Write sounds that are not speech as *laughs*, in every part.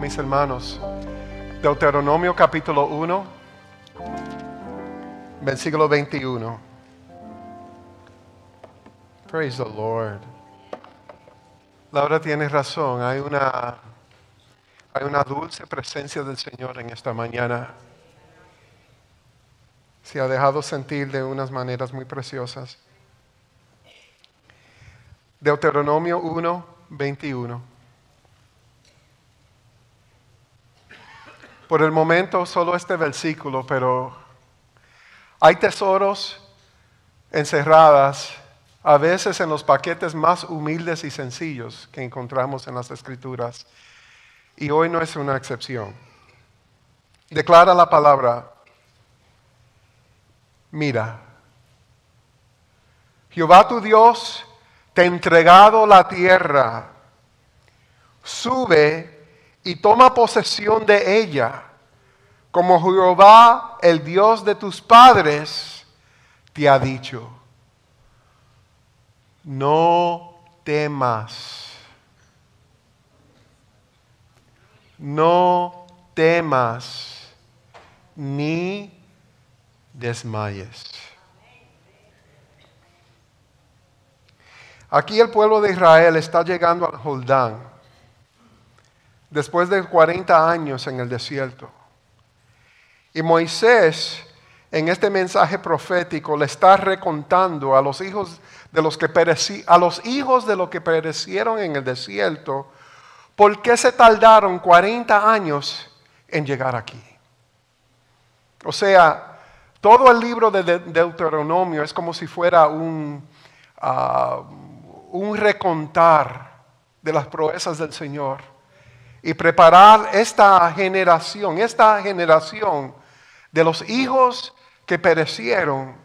mis hermanos. Deuteronomio capítulo 1, versículo 21. Praise the Lord. Laura tiene razón, hay una, hay una dulce presencia del Señor en esta mañana. Se ha dejado sentir de unas maneras muy preciosas. Deuteronomio 1, 21. Por el momento solo este versículo, pero hay tesoros encerradas a veces en los paquetes más humildes y sencillos que encontramos en las escrituras. Y hoy no es una excepción. Declara la palabra, mira, Jehová tu Dios te ha entregado la tierra, sube y toma posesión de ella, como Jehová, el Dios de tus padres, te ha dicho. No temas. No temas ni desmayes. Aquí el pueblo de Israel está llegando al Jordán después de 40 años en el desierto. Y Moisés en este mensaje profético le está recontando a los hijos de los que a los hijos de los que perecieron en el desierto por qué se tardaron 40 años en llegar aquí. O sea, todo el libro de Deuteronomio es como si fuera un, ah, un recontar de las proezas del Señor y preparar esta generación, esta generación de los hijos que perecieron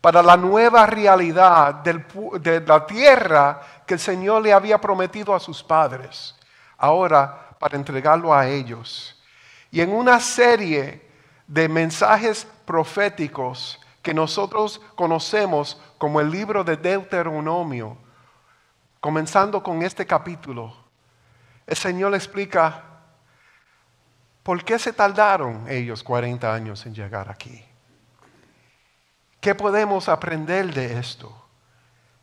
para la nueva realidad de la tierra que el Señor le había prometido a sus padres, ahora para entregarlo a ellos. Y en una serie de mensajes proféticos que nosotros conocemos como el libro de Deuteronomio, comenzando con este capítulo el Señor le explica por qué se tardaron ellos 40 años en llegar aquí. ¿Qué podemos aprender de esto?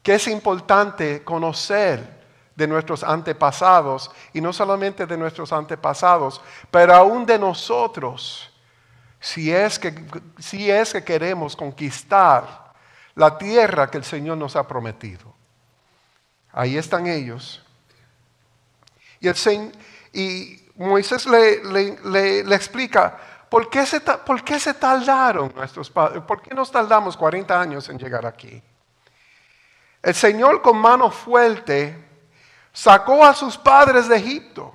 Que es importante conocer de nuestros antepasados y no solamente de nuestros antepasados, pero aún de nosotros, si es que, si es que queremos conquistar la tierra que el Señor nos ha prometido. Ahí están ellos y, Moisés le, le, explica, ¿por qué, se, ¿por qué se tardaron nuestros padres? ¿Por qué nos tardamos 40 años en llegar aquí? El Señor con mano fuerte sacó a sus padres de Egipto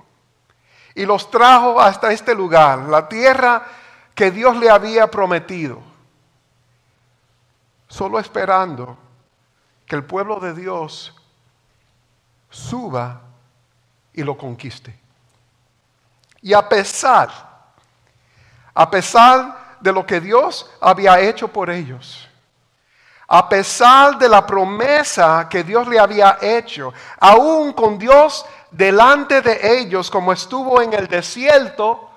y los trajo hasta este lugar, la tierra que Dios le había prometido, solo esperando que el pueblo de Dios suba y lo conquiste. Y a pesar, a pesar de lo que Dios había hecho por ellos, a pesar de la promesa que Dios le había hecho, aún con Dios delante de ellos, como estuvo en el desierto,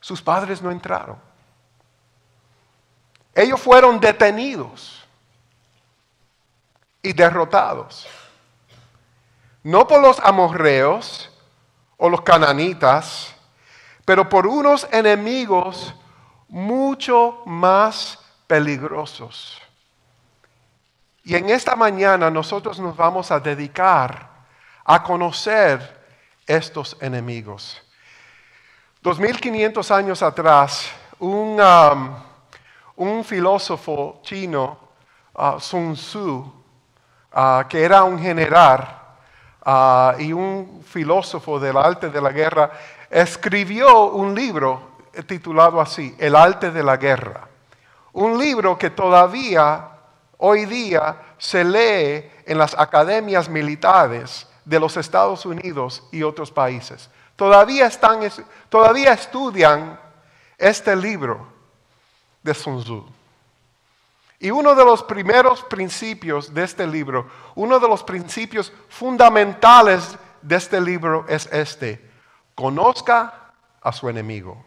sus padres no entraron. Ellos fueron detenidos y derrotados no por los amorreos o los cananitas, pero por unos enemigos mucho más peligrosos. Y en esta mañana nosotros nos vamos a dedicar a conocer estos enemigos. 2500 años atrás, un, um, filósofo chino, uh, Sun Tzu, uh, que era un general, Ah, y un filósofo del arte de la guerra, escribió un libro titulado así, El arte de la guerra. Un libro que todavía hoy día se lee en las academias militares de los Estados Unidos y otros países. Todavía, todavía estudian este libro de Sun Tzu. Y uno de los primeros principios de este libro, uno de los principios fundamentales de este libro es este. Conozca a su enemigo.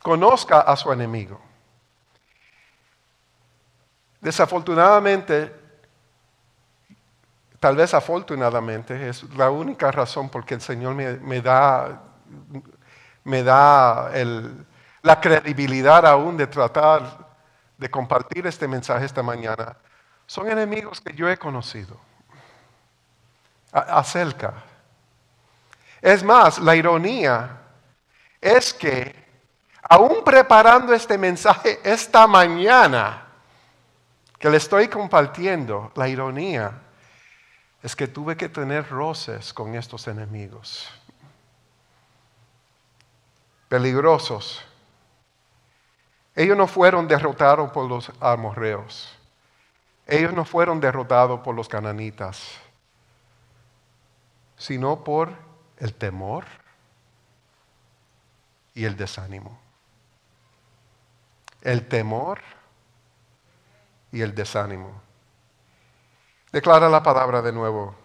Conozca a su enemigo. Desafortunadamente, tal vez afortunadamente, es la única razón por que el Señor me, da, me da la credibilidad aún de tratar de compartir este mensaje esta mañana, son enemigos que yo he conocido. acerca. Es más, la ironía es que aún preparando este mensaje esta mañana que le estoy compartiendo, la ironía es que tuve que tener roces con estos enemigos peligrosos ellos no fueron derrotados por los amorreos. Ellos no fueron derrotados por los cananitas, sino por el temor y el desánimo. El temor y el desánimo. Declara la palabra de nuevo.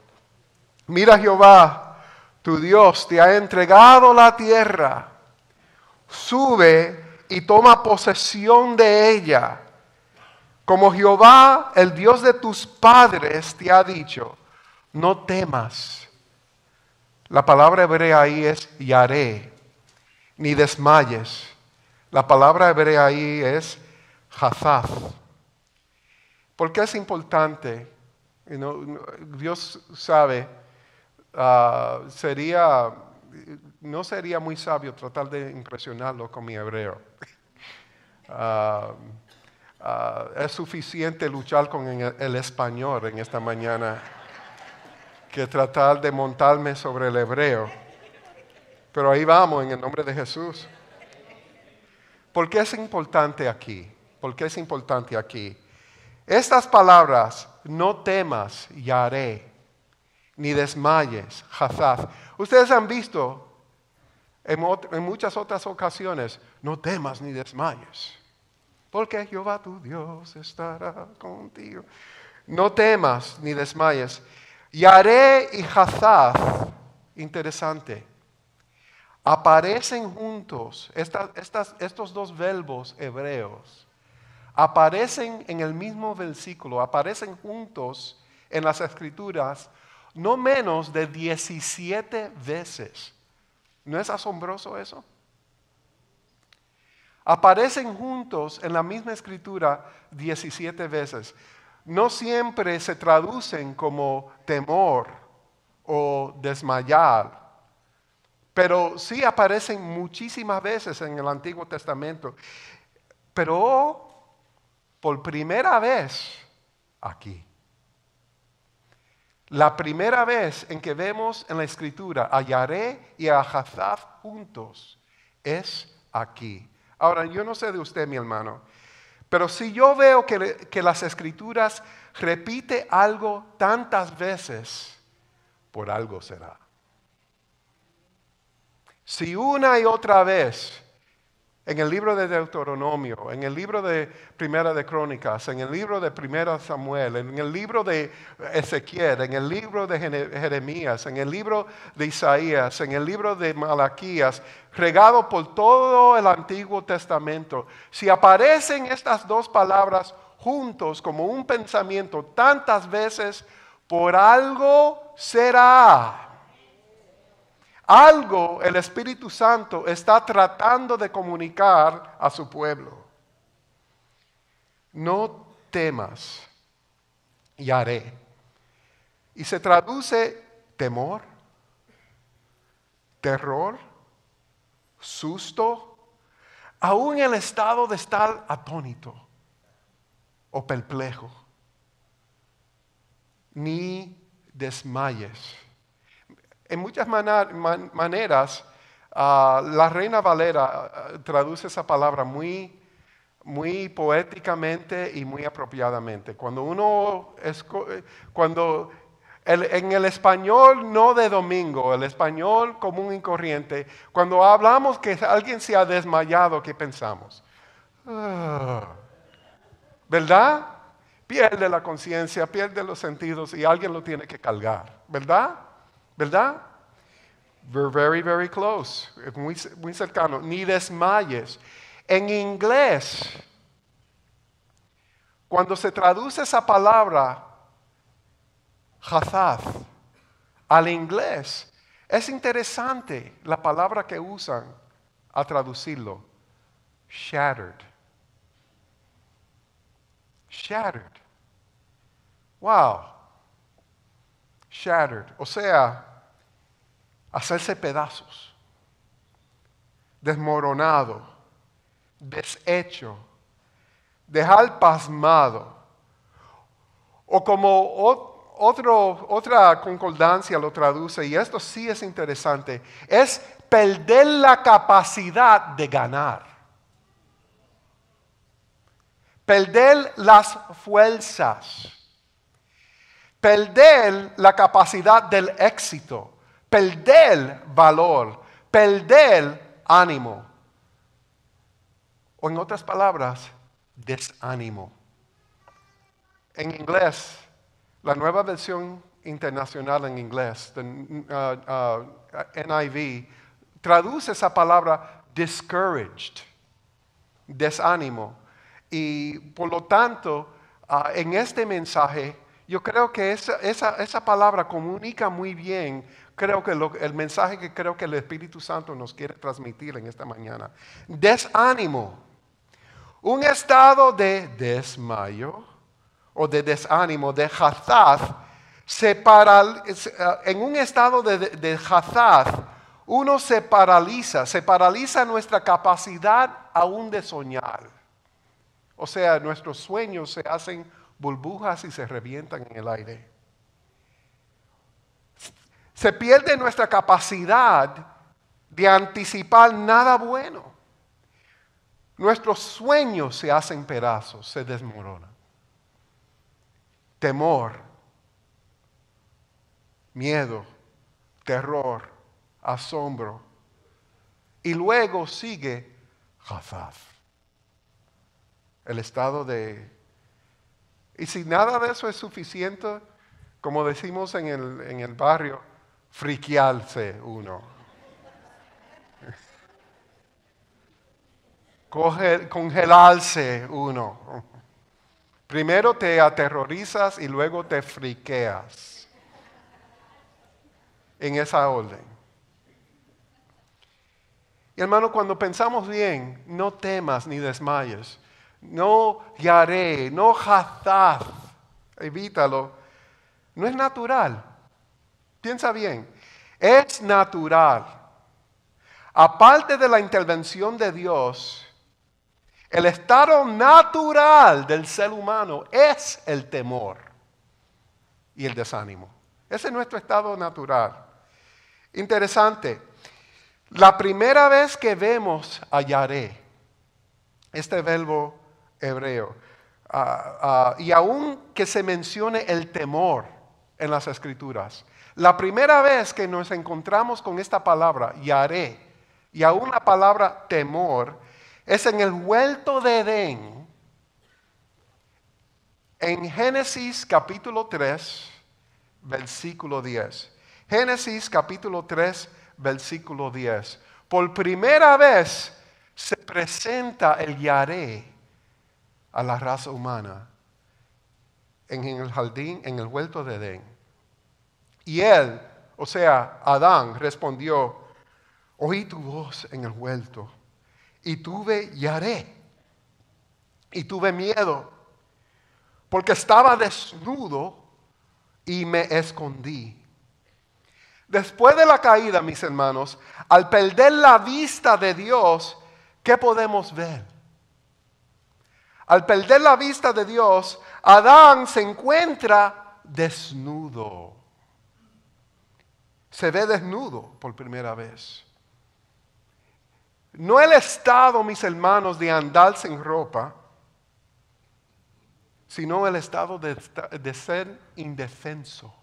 Mira Jehová, tu Dios te ha entregado la tierra. Sube y toma posesión de ella, como Jehová, el Dios de tus padres, te ha dicho, no temas. La palabra hebrea ahí es yaré, ni desmayes. La palabra hebrea ahí es hazaz. ¿Por qué es importante? Dios sabe, ah, sería no sería muy sabio tratar de impresionarlo con mi hebreo. *laughs* Ah, ah, es suficiente luchar con el español en esta mañana que tratar de montarme sobre el hebreo. Pero ahí vamos en el nombre de Jesús. ¿Por qué es importante aquí? ¿Por qué es importante aquí? Estas palabras, no temas, y haré, ni desmayes, jazaz. Ustedes han visto en, muchas otras ocasiones, no temas ni desmayes, porque Jehová tu Dios estará contigo. No temas ni desmayes. Yaré y Hazaz, interesante, aparecen juntos, estos dos verbos hebreos, aparecen en el mismo versículo, aparecen juntos en las escrituras no menos de 17 veces. ¿No es asombroso eso? Aparecen juntos en la misma escritura 17 veces. No siempre se traducen como temor o desmayar, pero sí aparecen muchísimas veces en el Antiguo Testamento. Pero por primera vez aquí. La primera vez en que vemos en la escritura a Yaré y a Hazaz juntos es aquí. Ahora, yo no sé de usted, mi hermano, pero si yo veo que, que las escrituras repite algo tantas veces, por algo será. Si una y otra vez en el libro de Deuteronomio, en el libro de Primera de Crónicas, en el libro de Primera Samuel, en el libro de Ezequiel, en el libro de Jeremías, en el libro de Isaías, en el libro de Malaquías, regado por todo el Antiguo Testamento. Si aparecen estas dos palabras juntos como un pensamiento tantas veces, por algo será. Algo el Espíritu Santo está tratando de comunicar a su pueblo. No temas y haré. Y se traduce temor, terror, susto, aún el estado de estar atónito o perplejo. Ni desmayes en muchas maneras, ah, la Reina Valera ah, traduce esa palabra muy, muy poéticamente y muy apropiadamente. Cuando uno, eh, cuando en el español no de domingo, el español común y corriente, cuando hablamos que alguien se ha desmayado, ¿qué pensamos? Ah, ¿Verdad? Pierde la conciencia, pierde los sentidos y alguien lo tiene que cargar, ¿verdad? ¿Verdad? We're very, very close. Muy, cercano. Ni desmayes. En inglés, cuando se traduce esa palabra, hazaz, al inglés, es interesante la palabra que usan a traducirlo. Shattered. Shattered. Wow shattered, o sea, hacerse pedazos, desmoronado, deshecho, dejar pasmado. O como otro, otra concordancia lo traduce, y esto sí es interesante, es perder la capacidad de ganar. Perder las fuerzas perder la capacidad del éxito, perder valor, perder ánimo. O en otras palabras, desánimo. En inglés, la nueva versión internacional en inglés, uh, uh, NIV, traduce esa palabra discouraged, desánimo. Y por lo tanto, ah, en este mensaje yo creo que esa, palabra comunica muy bien, creo que el mensaje que creo que el Espíritu Santo nos quiere transmitir en esta mañana. Desánimo. Un estado de desmayo o de desánimo, de jazaz, para, eh, en un estado de, de uno se paraliza, se paraliza nuestra capacidad aún de soñar. O sea, nuestros sueños se hacen burbujas y se revientan en el aire. Se pierde nuestra capacidad de anticipar nada bueno. Nuestros sueños se hacen pedazos, se desmoronan. Temor, miedo, terror, asombro. Y luego sigue Hazaf, el estado de y si nada de eso es suficiente, como decimos en el, barrio, friquearse uno. congelarse uno. Primero te aterrorizas y luego te friqueas. En esa orden. Y hermano, cuando pensamos bien, no temas ni desmayes no yaré, no jazad, evítalo, no es natural. Piensa bien, es natural. Aparte de la intervención de Dios, el estado natural del ser humano es el temor y el desánimo. Ese es nuestro estado natural. Interesante, la primera vez que vemos a Yaré, este verbo hebreo. Ah, ah, y aún que se mencione el temor en las escrituras. La primera vez que nos encontramos con esta palabra, yaré, y aún la palabra temor, es en el vuelto de Edén, en Génesis capítulo 3, versículo 10. Génesis capítulo 3, versículo 10. Por primera vez se presenta el yaré a la raza humana en el jardín, en el huerto de Edén. Y él, o sea, Adán, respondió, oí tu voz en el huerto y tuve y haré. Y tuve miedo porque estaba desnudo y me escondí. Después de la caída, mis hermanos, al perder la vista de Dios, ¿qué podemos ver? Al perder la vista de Dios, Adán se encuentra desnudo. Se ve desnudo por primera vez. No el estado, mis hermanos, de andar sin ropa, sino el estado de, de ser indefenso.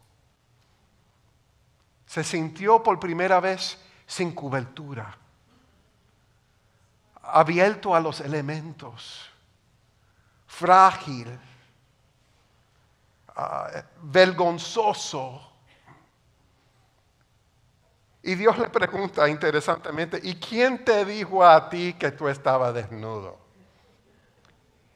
Se sintió por primera vez sin cobertura, abierto a los elementos frágil, ah, vergonzoso. Y Dios le pregunta interesantemente, ¿y quién te dijo a ti que tú estabas desnudo?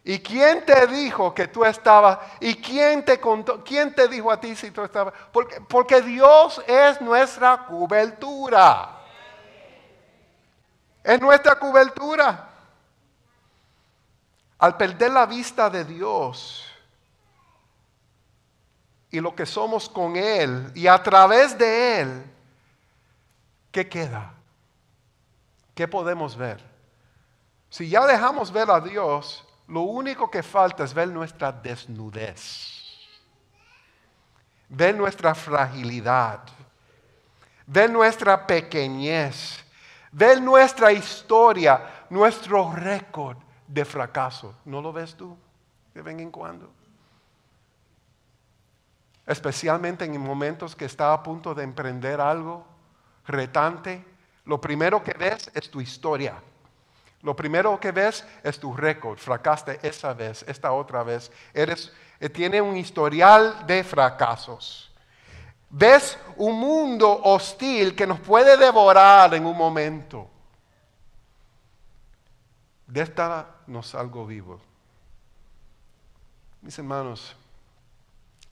¿Y quién te dijo que tú estabas? ¿Y quién te contó? ¿Quién te dijo a ti si tú estabas? Porque, porque Dios es nuestra cobertura. Es nuestra cobertura. Al perder la vista de Dios y lo que somos con Él y a través de Él, ¿qué queda? ¿Qué podemos ver? Si ya dejamos ver a Dios, lo único que falta es ver nuestra desnudez, ver nuestra fragilidad, ver nuestra pequeñez, ver nuestra historia, nuestro récord de fracaso. ¿No lo ves tú de vez en cuando? Especialmente en momentos que está a punto de emprender algo retante, lo primero que ves es tu historia. Lo primero que ves es tu récord. Fracaste esa vez, esta otra vez. Eh, tiene un historial de fracasos. Ves un mundo hostil que nos puede devorar en un momento de esta nos salgo vivo. Mis hermanos,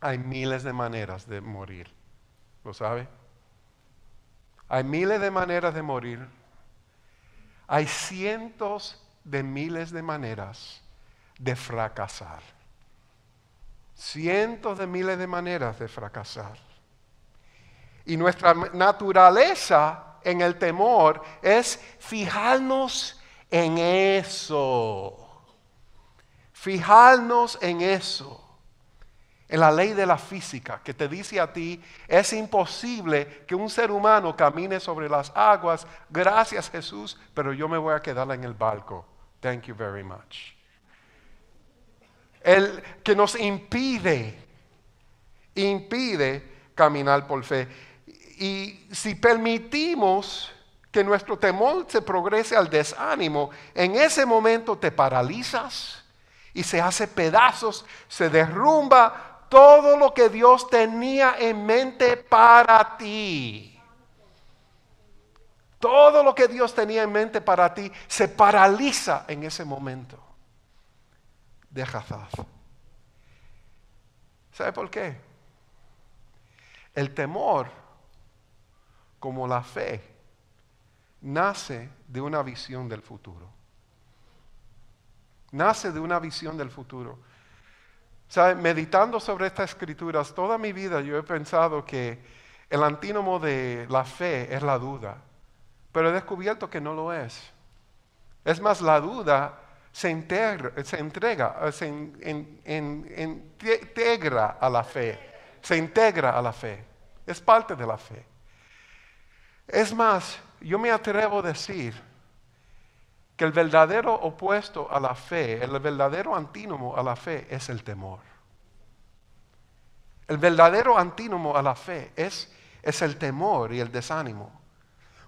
hay miles de maneras de morir, ¿lo sabe? Hay miles de maneras de morir. Hay cientos de miles de maneras de fracasar. Cientos de miles de maneras de fracasar. Y nuestra naturaleza en el temor es fijarnos en eso. Fijarnos en eso. En la ley de la física que te dice a ti, es imposible que un ser humano camine sobre las aguas. Gracias Jesús, pero yo me voy a quedar en el barco. Thank you very much. El que nos impide, impide caminar por fe. Y si permitimos que nuestro temor se progrese al desánimo, en ese momento te paralizas y se hace pedazos, se derrumba todo lo que Dios tenía en mente para ti. Todo lo que Dios tenía en mente para ti se paraliza en ese momento de ¿Sabe por qué? El temor, como la fe, nace de una visión del futuro. Nace de una visión del futuro. Meditando sobre estas escrituras, toda mi vida yo he pensado que el antínomo de la fe es la duda, pero he descubierto que no lo es. Es más, la duda se, integra, se entrega, se integra a la fe, se integra a la fe, es parte de la fe. Es más, yo me atrevo a decir que el verdadero opuesto a la fe, el verdadero antínomo a la fe es el temor. El verdadero antínomo a la fe es, es el temor y el desánimo.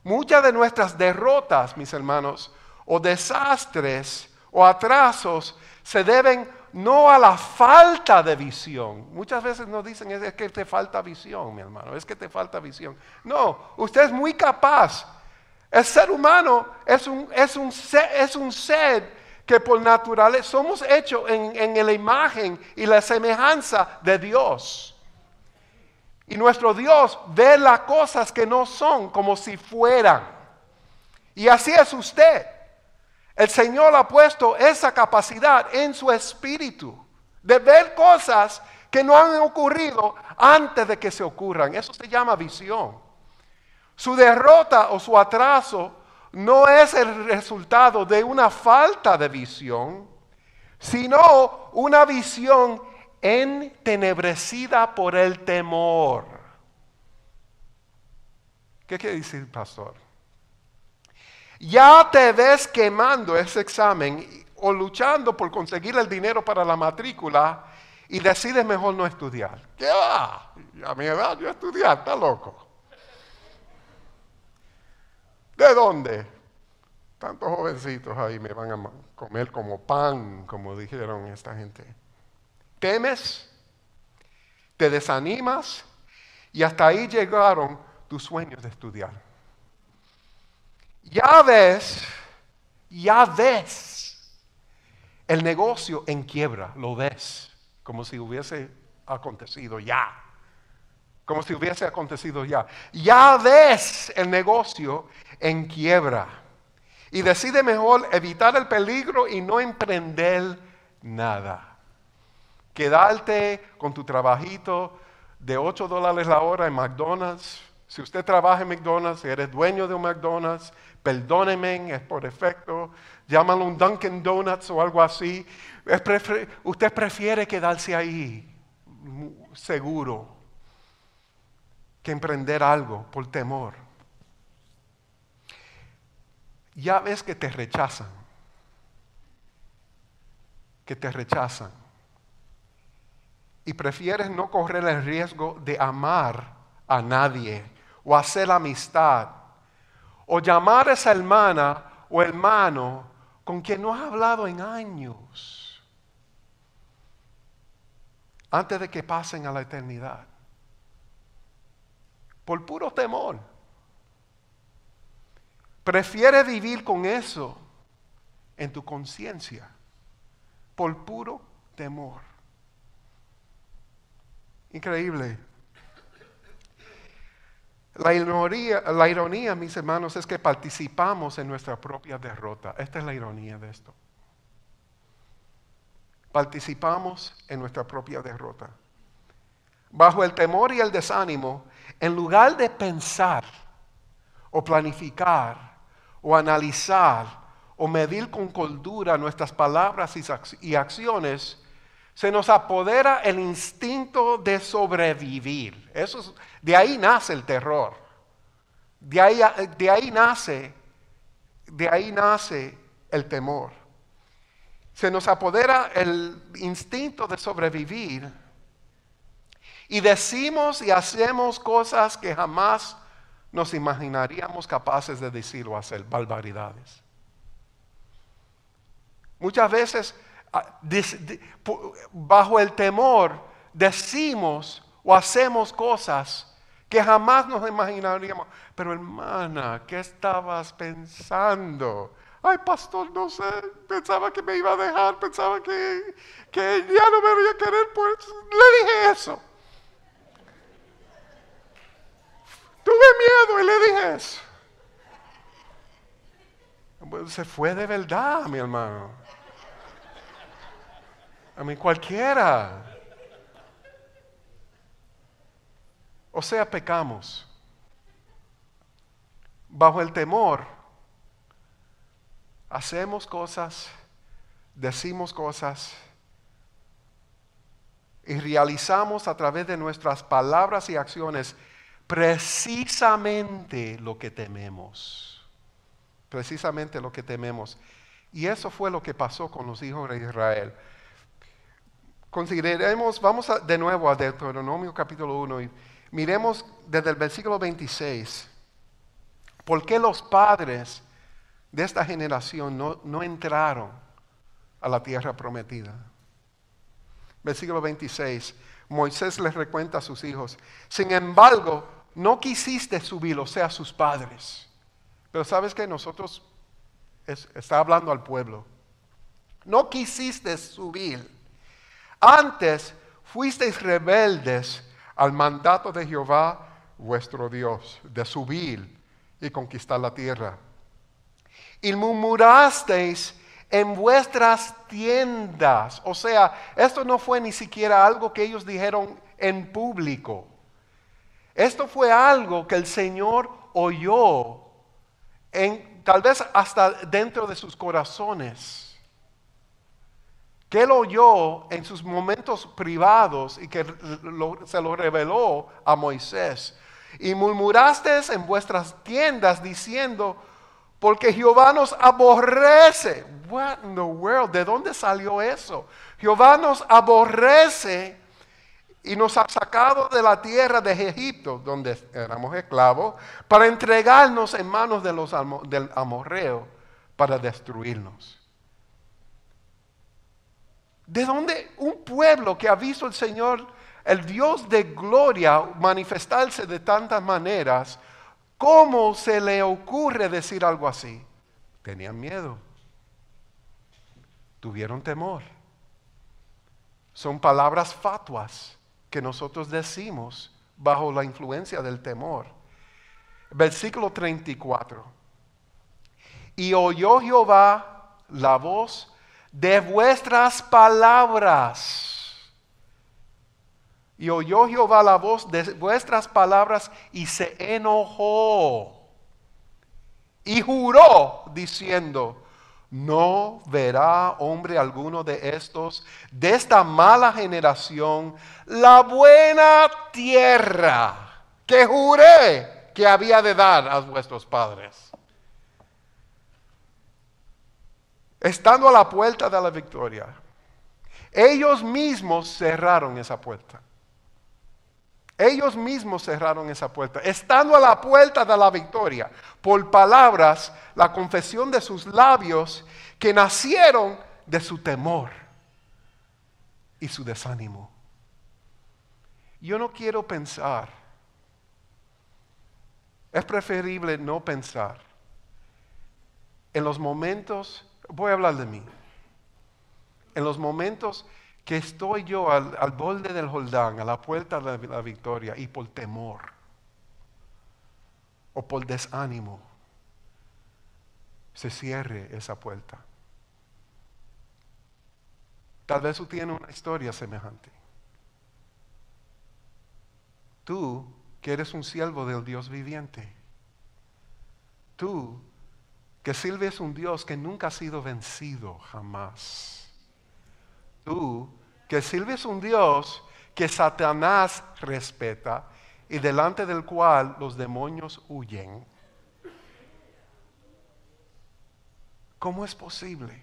Muchas de nuestras derrotas, mis hermanos, o desastres o atrasos se deben no a la falta de visión. Muchas veces nos dicen, es que te falta visión, mi hermano, es que te falta visión. No, usted es muy capaz el ser humano es un, es un, es un ser que por naturaleza somos hechos en, en la imagen y la semejanza de Dios. Y nuestro Dios ve las cosas que no son como si fueran. Y así es usted. El Señor ha puesto esa capacidad en su espíritu de ver cosas que no han ocurrido antes de que se ocurran. Eso se llama visión. Su derrota o su atraso no es el resultado de una falta de visión, sino una visión entenebrecida por el temor. ¿Qué quiere decir, pastor? Ya te ves quemando ese examen o luchando por conseguir el dinero para la matrícula y decides mejor no estudiar. ¿Qué va? A mi edad yo estudiar, está loco. ¿De dónde? Tantos jovencitos ahí me van a comer como pan, como dijeron esta gente. Temes, te desanimas y hasta ahí llegaron tus sueños de estudiar. Ya ves, ya ves el negocio en quiebra, lo ves, como si hubiese acontecido ya como si hubiese acontecido ya. Ya ves el negocio en quiebra y decide mejor evitar el peligro y no emprender nada. Quedarte con tu trabajito de 8 dólares la hora en McDonald's. Si usted trabaja en McDonald's, si eres dueño de un McDonald's, perdóneme, es por efecto, llámalo un Dunkin' Donuts o algo así. usted prefiere quedarse ahí, seguro, que emprender algo por temor ya ves que te rechazan, que te rechazan. Y prefieres no correr el riesgo de amar a nadie o hacer amistad o llamar a esa hermana o hermano con quien no has hablado en años antes de que pasen a la eternidad por puro temor Prefiere vivir con eso en tu conciencia por puro temor. Increíble. La ironía, la ironía, mis hermanos, es que participamos en nuestra propia derrota. Esta es la ironía de esto. Participamos en nuestra propia derrota. Bajo el temor y el desánimo, en lugar de pensar o planificar, o analizar o medir con cordura nuestras palabras y acciones, se nos apodera el instinto de sobrevivir. Eso de ahí nace el terror. De ahí, de ahí nace, de ahí nace el temor. Se nos apodera el instinto de sobrevivir y decimos y hacemos cosas que jamás nos imaginaríamos capaces de decir o hacer barbaridades. Muchas veces, ah, bajo el temor, decimos o hacemos cosas que jamás nos imaginaríamos. Pero hermana, ¿qué estabas pensando? Ay, pastor, no sé, pensaba que me iba a dejar, pensaba que, que ya no me voy a querer, pues le dije eso. dijes? Pues, se fue de verdad, mi hermano. A mí cualquiera. O sea, pecamos. Bajo el temor, hacemos cosas, decimos cosas y realizamos a través de nuestras palabras y acciones precisamente lo que tememos. Precisamente lo que tememos. Y eso fue lo que pasó con los hijos de Israel. Consideremos, vamos de nuevo a Deuteronomio capítulo 1 y miremos desde el versículo 26. ¿Por qué los padres de esta generación no, no entraron a la tierra prometida? Versículo 26. Moisés les recuenta a sus hijos. Sin embargo, no quisiste subir, o sea, sus padres. Pero sabes que nosotros, está hablando al pueblo, no quisiste subir. Antes fuisteis rebeldes al mandato de Jehová vuestro Dios, de subir y conquistar la tierra. Y murmurasteis en vuestras tiendas. O sea, esto no fue ni siquiera algo que ellos dijeron en público. Esto fue algo que el Señor oyó, en, tal vez hasta dentro de sus corazones que él oyó en sus momentos privados y que se lo reveló a Moisés. Y murmuraste en vuestras tiendas diciendo, porque Jehová nos aborrece. What in the world? ¿De dónde salió eso? Jehová nos aborrece y nos ha sacado de la tierra de Egipto, donde éramos esclavos, para entregarnos en manos de los, del amorreo para destruirnos. ¿De dónde un pueblo que ha visto el Señor, el Dios de gloria, manifestarse de tantas maneras, cómo se le ocurre decir algo así? Tenían miedo, tuvieron temor. Son palabras fatuas que nosotros decimos bajo la influencia del temor. Versículo 34. Y oyó Jehová la voz de vuestras palabras. Y oyó Jehová la voz de vuestras palabras y se enojó. Y juró diciendo, no verá hombre alguno de estos, de esta mala generación, la buena tierra que juré que había de dar a vuestros padres. Estando a la puerta de la victoria, ellos mismos cerraron esa puerta. Ellos mismos cerraron esa puerta, estando a la puerta de la victoria, por palabras, la confesión de sus labios, que nacieron de su temor y su desánimo. Yo no quiero pensar, es preferible no pensar en los momentos, voy a hablar de mí, en los momentos que estoy yo al, borde del Jordán, a la puerta de la, victoria, y por temor o por desánimo, se cierre esa puerta. Tal vez tú tienes una historia semejante. Tú que eres un siervo del Dios viviente. Tú que sirves un Dios que nunca ha sido vencido jamás tú que sirves un Dios que Satanás respeta y delante del cual los demonios huyen. ¿Cómo es posible?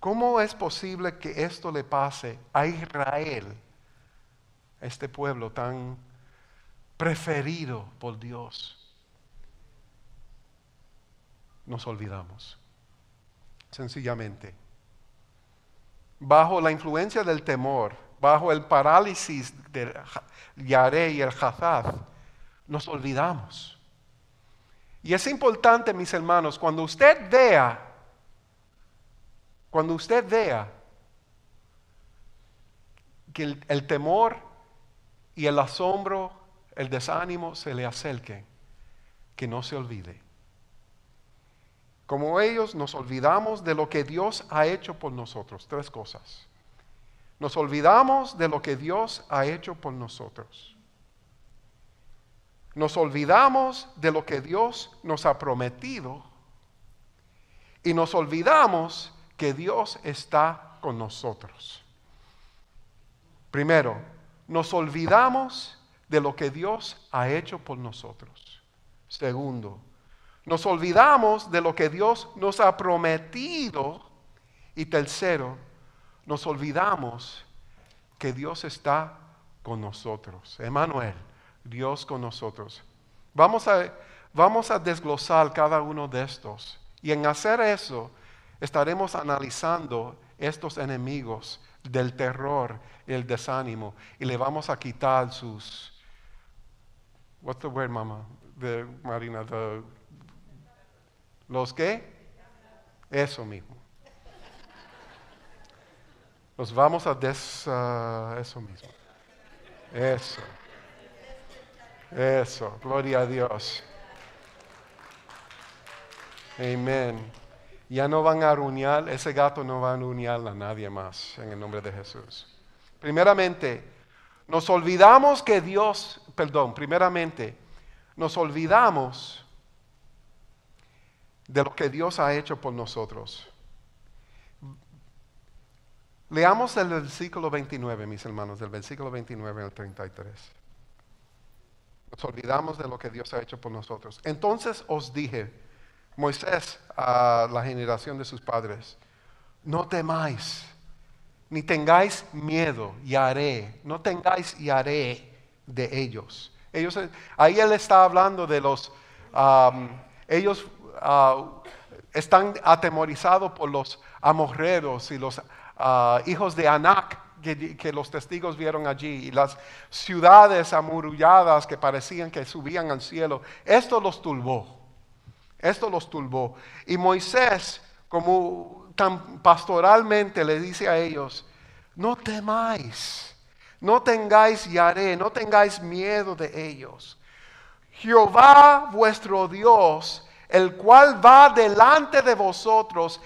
¿Cómo es posible que esto le pase a Israel, este pueblo tan preferido por Dios? Nos olvidamos, sencillamente bajo la influencia del temor, bajo el parálisis de yare y el Hazaz, nos olvidamos. Y es importante, mis hermanos, cuando usted vea, cuando usted vea que el temor y el asombro, el desánimo se le acerquen, que no se olvide como ellos nos olvidamos de lo que Dios ha hecho por nosotros. Tres cosas. Nos olvidamos de lo que Dios ha hecho por nosotros. Nos olvidamos de lo que Dios nos ha prometido. Y nos olvidamos que Dios está con nosotros. Primero, nos olvidamos de lo que Dios ha hecho por nosotros. Segundo, nos olvidamos de lo que Dios nos ha prometido. Y tercero, nos olvidamos que Dios está con nosotros. Emanuel, Dios con nosotros. Vamos a, vamos a desglosar cada uno de estos. Y en hacer eso, estaremos analizando estos enemigos del terror el desánimo. Y le vamos a quitar sus... What's the word, mama? The, Marina, ¿Los qué? Eso mismo. Nos vamos a des... Ah, eso mismo. Eso. Eso. Gloria a Dios. Amén. Ya no van a ruñar, ese gato no va a arruinar a nadie más en el nombre de Jesús. Primeramente, nos olvidamos que Dios, perdón, primeramente, nos olvidamos de lo que Dios ha hecho por nosotros. Leamos el versículo 29, mis hermanos, del versículo 29 al 33. Nos olvidamos de lo que Dios ha hecho por nosotros. Entonces os dije, Moisés, a la generación de sus padres, no temáis, ni tengáis miedo, y haré, no tengáis y haré de ellos. ellos ahí él está hablando de los, ellos Ah, están atemorizados por los amorreros y los ah, hijos de Anac que, los testigos vieron allí y las ciudades amuralladas que parecían que subían al cielo. Esto los turbó. Esto los turbó. Y Moisés, como tan pastoralmente le dice a ellos, no temáis, no tengáis yaré, no tengáis miedo de ellos. Jehová vuestro Dios el cual va delante de vosotros,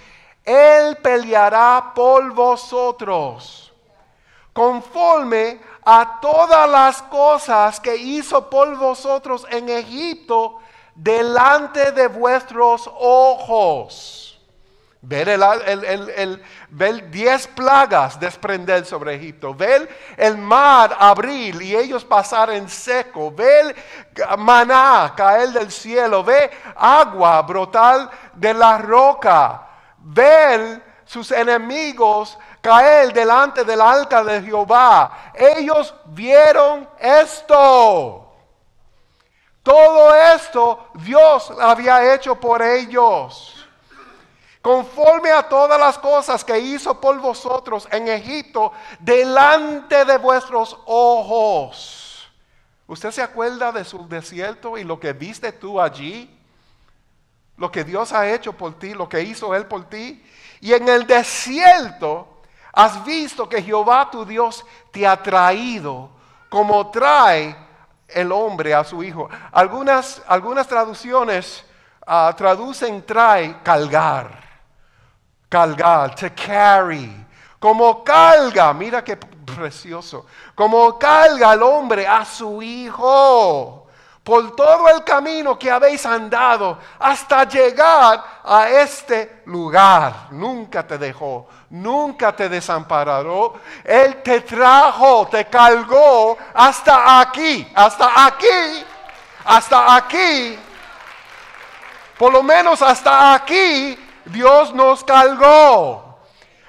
él peleará por vosotros, conforme a todas las cosas que hizo por vosotros en Egipto, delante de vuestros ojos. Ver el, diez plagas desprender sobre Egipto. Ver el mar abrir y ellos pasar en seco. Ver maná caer del cielo. Ver agua brotar de la roca. Ver sus enemigos caer delante del altar de Jehová. Ellos vieron esto. Todo esto Dios había hecho por ellos conforme a todas las cosas que hizo por vosotros en Egipto, delante de vuestros ojos. ¿Usted se acuerda de su desierto y lo que viste tú allí? Lo que Dios ha hecho por ti, lo que hizo Él por ti. Y en el desierto has visto que Jehová tu Dios te ha traído como trae el hombre a su hijo. Algunas, algunas traducciones ah, traducen trae calgar. Calgar... te carry. Como carga, mira qué precioso. Como carga el hombre a su hijo por todo el camino que habéis andado hasta llegar a este lugar. Nunca te dejó, nunca te desamparó. Él te trajo, te cargó hasta aquí, hasta aquí, hasta aquí. Por lo menos hasta aquí Dios nos cargó.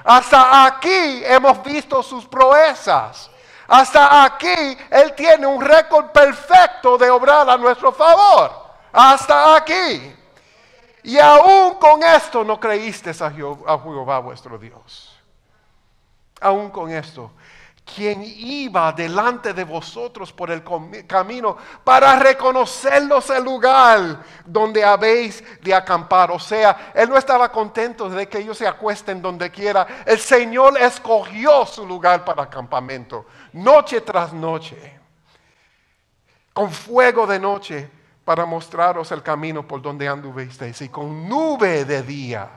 Hasta aquí hemos visto sus proezas. Hasta aquí Él tiene un récord perfecto de obrar a nuestro favor. Hasta aquí. Y aún con esto no creíste a Jehová, a Jehová vuestro Dios. Aún con esto quien iba delante de vosotros por el camino para reconocerlos el lugar donde habéis de acampar. O sea, él no estaba contento de que ellos se acuesten donde quiera. El Señor escogió su lugar para acampamento, noche tras noche, con fuego de noche para mostraros el camino por donde anduvisteis y con nube de día.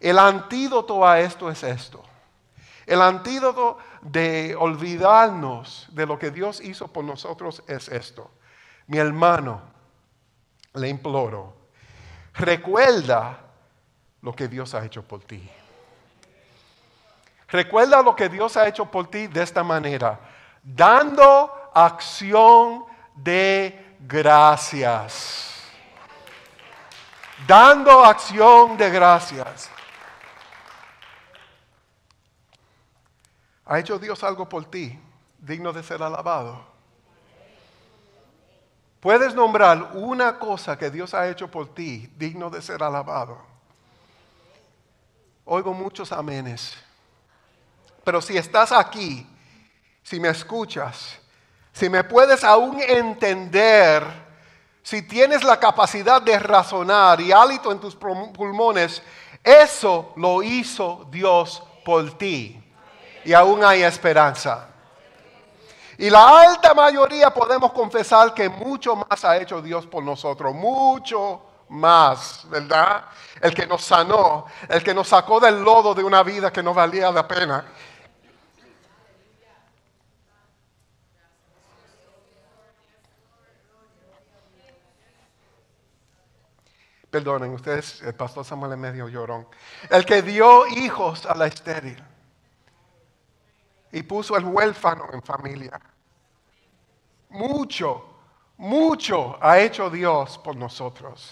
El antídoto a esto es esto. El antídoto de olvidarnos de lo que Dios hizo por nosotros es esto. Mi hermano, le imploro, recuerda lo que Dios ha hecho por ti. Recuerda lo que Dios ha hecho por ti de esta manera, dando acción de gracias. Dando acción de gracias. ¿Ha hecho Dios algo por ti digno de ser alabado? Puedes nombrar una cosa que Dios ha hecho por ti digno de ser alabado. Oigo muchos amenes. Pero si estás aquí, si me escuchas, si me puedes aún entender, si tienes la capacidad de razonar y hálito en tus pulmones, eso lo hizo Dios por ti. Y aún hay esperanza. Y la alta mayoría podemos confesar que mucho más ha hecho Dios por nosotros, mucho más, ¿verdad? El que nos sanó, el que nos sacó del lodo de una vida que no valía la pena. Perdonen, ustedes, el pastor Samuel es medio llorón. El que dio hijos a la estéril y puso el huérfano en familia. Mucho, mucho ha hecho Dios por nosotros.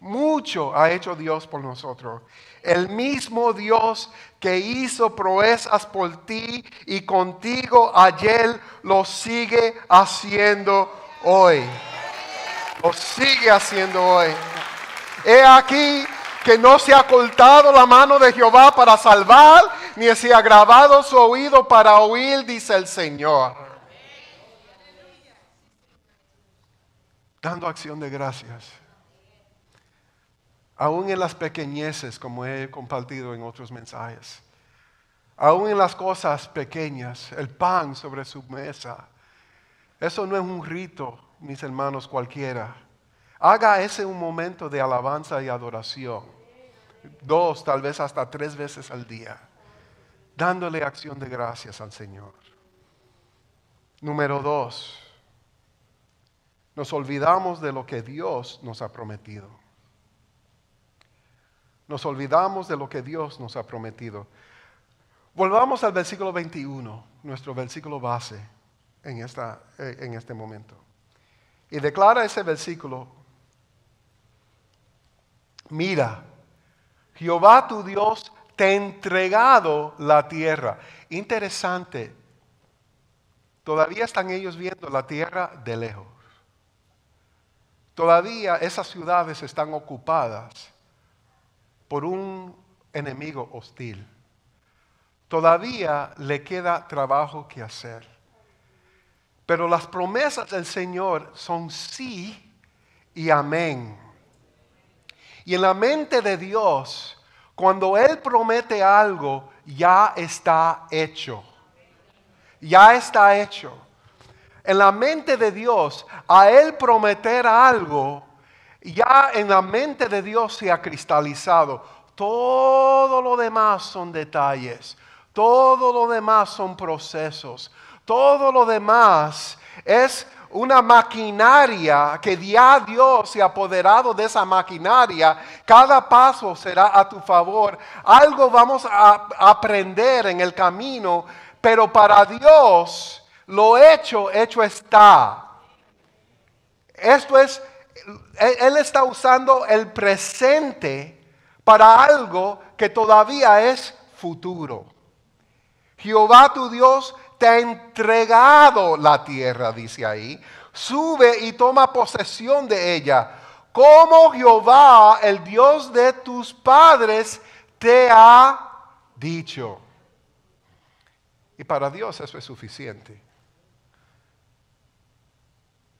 Mucho ha hecho Dios por nosotros. El mismo Dios que hizo proezas por ti y contigo ayer, lo sigue haciendo hoy. Lo sigue haciendo hoy. He aquí que no se ha cortado la mano de Jehová para salvar ni si ha grabado su oído para oír, dice el Señor. Dando acción de gracias. Aún en las pequeñeces, como he compartido en otros mensajes. Aún en las cosas pequeñas, el pan sobre su mesa. Eso no es un rito, mis hermanos, cualquiera. Haga ese un momento de alabanza y adoración. Dos, tal vez hasta tres veces al día dándole acción de gracias al Señor. Número dos, nos olvidamos de lo que Dios nos ha prometido. Nos olvidamos de lo que Dios nos ha prometido. Volvamos al versículo 21, nuestro versículo base en, esta, eh, en este momento. Y declara ese versículo, mira, Jehová tu Dios te he entregado la tierra. Interesante, todavía están ellos viendo la tierra de lejos. Todavía esas ciudades están ocupadas por un enemigo hostil. Todavía le queda trabajo que hacer. Pero las promesas del Señor son sí y amén. Y en la mente de Dios, cuando Él promete algo, ya está hecho. Ya está hecho. En la mente de Dios, a Él prometer algo, ya en la mente de Dios se ha cristalizado. Todo lo demás son detalles. Todo lo demás son procesos. Todo lo demás es una maquinaria que ya Dios se ha apoderado de esa maquinaria. Cada paso será a tu favor. Algo vamos a aprender en el camino, pero para Dios lo hecho, hecho está. Esto es, Él está usando el presente para algo que todavía es futuro. Jehová tu Dios te ha entregado la tierra, dice ahí. Sube y toma posesión de ella, como Jehová, el Dios de tus padres, te ha dicho. Y para Dios eso es suficiente.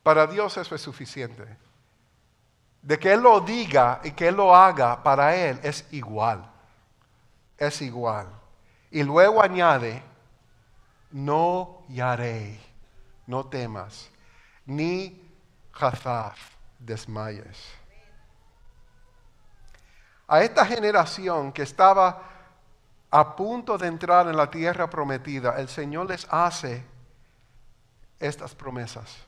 Para Dios eso es suficiente. De que Él lo diga y que Él lo haga, para Él es igual. Es igual. Y luego añade, no yaré, no temas, ni jazaf desmayes. A esta generación que estaba a punto de entrar en la tierra prometida, el Señor les hace estas promesas.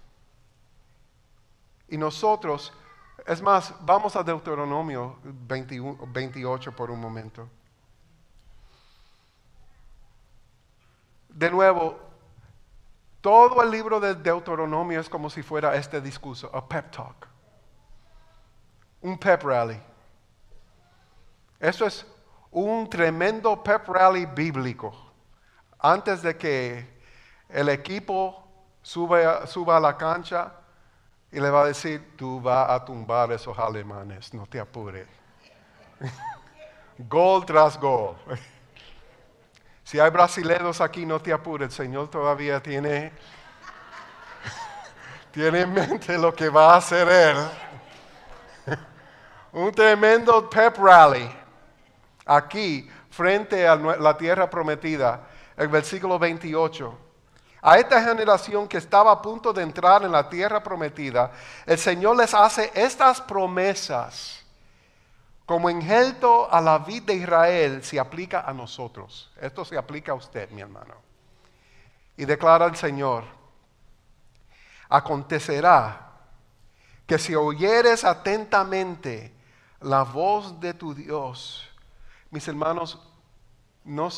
Y nosotros, es más, vamos a Deuteronomio 28 por un momento. de nuevo, todo el libro de Deuteronomio es como si fuera este discurso, a pep talk, un pep rally. Eso es un tremendo pep rally bíblico. Antes de que el equipo suba, suba a la cancha y le va a decir, tú vas a tumbar esos alemanes, no te apures. *laughs* gol tras gol. Si hay brasileños aquí, no te apures, el Señor todavía tiene, tiene en mente lo que va a hacer Él. Un tremendo pep rally aquí, frente a la tierra prometida, el versículo 28. A esta generación que estaba a punto de entrar en la tierra prometida, el Señor les hace estas promesas como engelto a la vida de Israel, se aplica a nosotros. Esto se aplica a usted, mi hermano. Y declara el Señor, acontecerá que si oyeres atentamente la voz de tu Dios, mis hermanos, no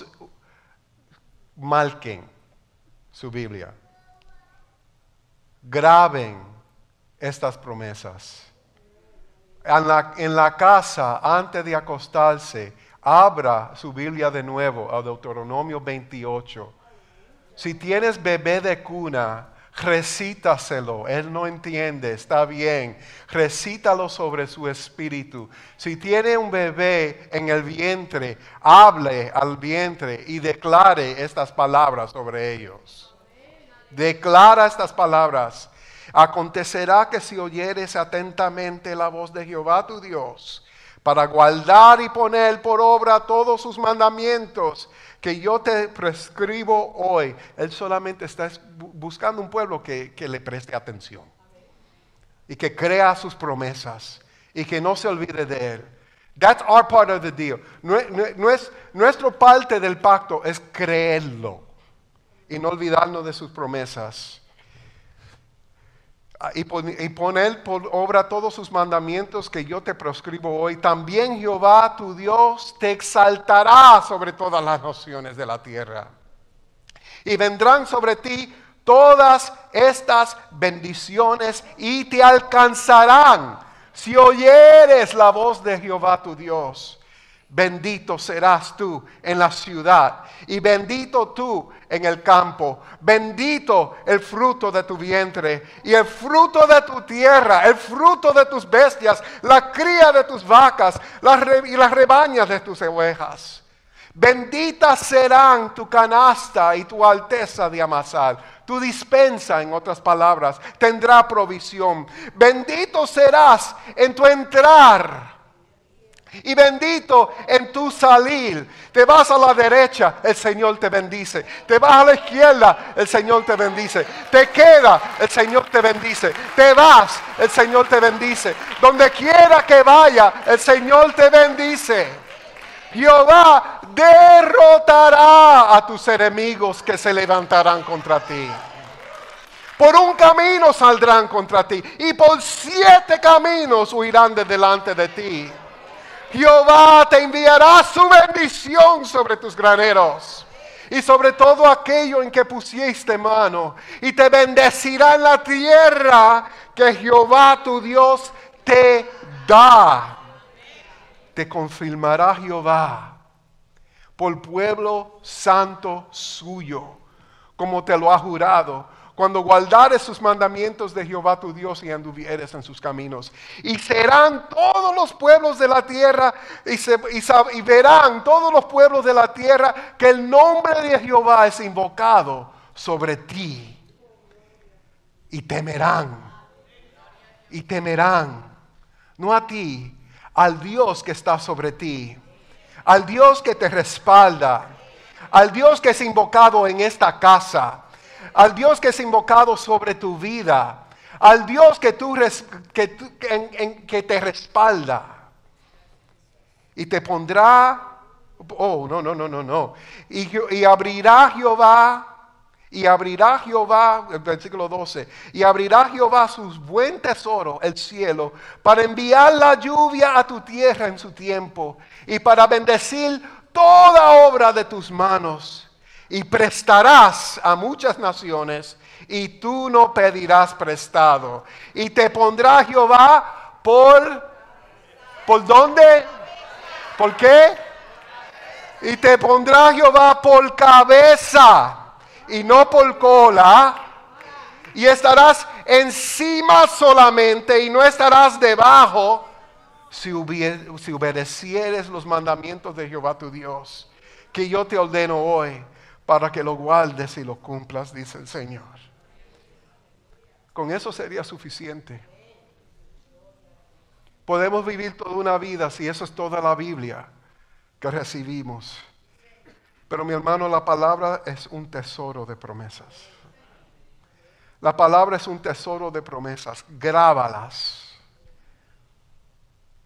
malquen su Biblia, graben estas promesas en la, casa antes de acostarse, abra su Biblia de nuevo a Deuteronomio 28. Si tienes bebé de cuna, recítaselo. Él no entiende, está bien. Recítalo sobre su espíritu. Si tiene un bebé en el vientre, hable al vientre y declare estas palabras sobre ellos. Declara estas palabras Acontecerá que si oyeres atentamente la voz de Jehová tu Dios, para guardar y poner por obra todos sus mandamientos que yo te prescribo hoy, Él solamente está buscando un pueblo que, le preste atención y que crea sus promesas y que no se olvide de Él. That's our part of the deal. nuestro parte del pacto es creerlo y no olvidarnos de sus promesas. Ah, y, pon, y por obra todos sus mandamientos que yo te proscribo hoy, también Jehová tu Dios te exaltará sobre todas las naciones de la tierra. Y vendrán sobre ti todas estas bendiciones y te alcanzarán si oyeres la voz de Jehová tu Dios Bendito serás tú en la ciudad y bendito tú en el campo. Bendito el fruto de tu vientre y el fruto de tu tierra, el fruto de tus bestias, la cría de tus vacas y las rebañas de tus ovejas. Bendita serán tu canasta y tu alteza de amasar. Tu dispensa, en otras palabras, tendrá provisión. Bendito serás en tu entrar y bendito en tu salir. Te vas a la derecha, el Señor te bendice. Te vas a la izquierda, el Señor te bendice. Te queda, el Señor te bendice. Te vas, el Señor te bendice. Donde quiera que vaya, el Señor te bendice. Jehová derrotará a tus enemigos que se levantarán contra ti. Por un camino saldrán contra ti y por siete caminos huirán de delante de ti. Jehová te enviará su bendición sobre tus graneros y sobre todo aquello en que pusiste mano. Y te bendecirá en la tierra que Jehová tu Dios te da. Te confirmará Jehová por pueblo santo suyo, como te lo ha jurado cuando guardares sus mandamientos de Jehová tu Dios y anduvieres en sus caminos. Y serán todos los pueblos de la tierra, y, verán todos los pueblos de la tierra que el nombre de Jehová es invocado sobre ti. Y temerán, y temerán, no a ti, al Dios que está sobre ti, al Dios que te respalda, al Dios que es invocado en esta casa, al Dios que es invocado sobre tu vida, al Dios que, tú, que, que te respalda y te pondrá Oh, no, no, no, no, no. Y, abrirá Jehová, y abrirá Jehová, el versículo 12, y abrirá Jehová sus buen tesoro, el cielo, para enviar la lluvia a tu tierra en su tiempo, y para bendecir toda obra de tus manos y prestarás a muchas naciones y tú no pedirás prestado. Y te pondrá Jehová por... ¿Por dónde? ¿Por qué? Y te pondrá Jehová por cabeza y no por cola. Y estarás encima solamente y no estarás debajo si, si obedecieres los mandamientos de Jehová tu Dios, que yo te ordeno hoy para que lo guardes y lo cumplas, dice el Señor. Con eso sería suficiente. Podemos vivir toda una vida si eso es toda la Biblia que recibimos. Pero mi hermano, la palabra es un tesoro de promesas. La palabra es un tesoro de promesas. Grábalas.